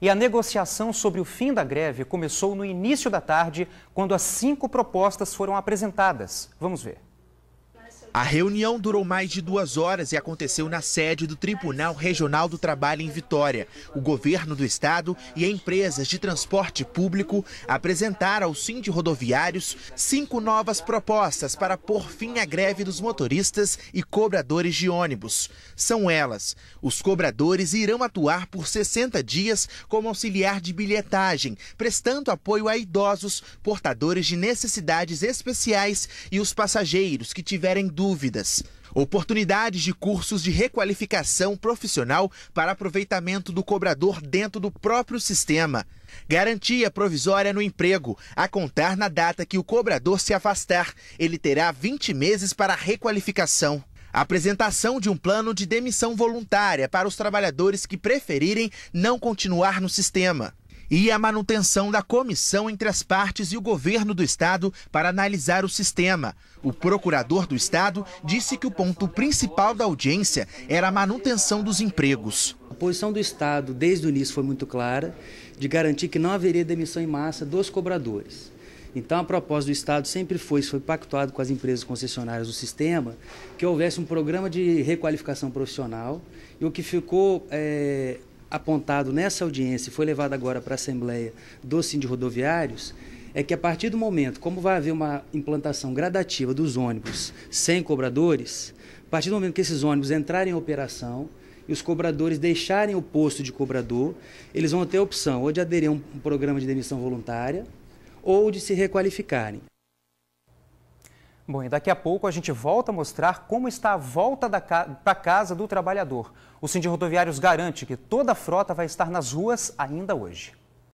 E a negociação sobre o fim da greve começou no início da tarde, quando as cinco propostas foram apresentadas. Vamos ver. A reunião durou mais de duas horas e aconteceu na sede do Tribunal Regional do Trabalho em Vitória. O governo do estado e empresas de transporte público apresentaram ao Cindy Rodoviários cinco novas propostas para pôr fim à greve dos motoristas e cobradores de ônibus. São elas: os cobradores irão atuar por 60 dias como auxiliar de bilhetagem, prestando apoio a idosos, portadores de necessidades especiais e os passageiros que tiverem dúvidas dúvidas. Oportunidades de cursos de requalificação profissional para aproveitamento do cobrador dentro do próprio sistema. Garantia provisória no emprego, a contar na data que o cobrador se afastar. Ele terá 20 meses para requalificação. Apresentação de um plano de demissão voluntária para os trabalhadores que preferirem não continuar no sistema e a manutenção da comissão entre as partes e o governo do estado para analisar o sistema. O procurador do estado disse que o ponto principal da audiência era a manutenção dos empregos. A posição do estado desde o início foi muito clara de garantir que não haveria demissão em massa dos cobradores. Então, a proposta do Estado sempre foi, isso foi pactuado com as empresas concessionárias do sistema, que houvesse um programa de requalificação profissional. E o que ficou é, apontado nessa audiência e foi levado agora para a Assembleia do de Rodoviários é que a partir do momento, como vai haver uma implantação gradativa dos ônibus sem cobradores, a partir do momento que esses ônibus entrarem em operação e os cobradores deixarem o posto de cobrador, eles vão ter a opção ou de aderir a um programa de demissão voluntária ou de se requalificarem. Bom, e daqui a pouco a gente volta a mostrar como está a volta para casa do trabalhador. O Sindicato Rodoviários garante que toda a frota vai estar nas ruas ainda hoje.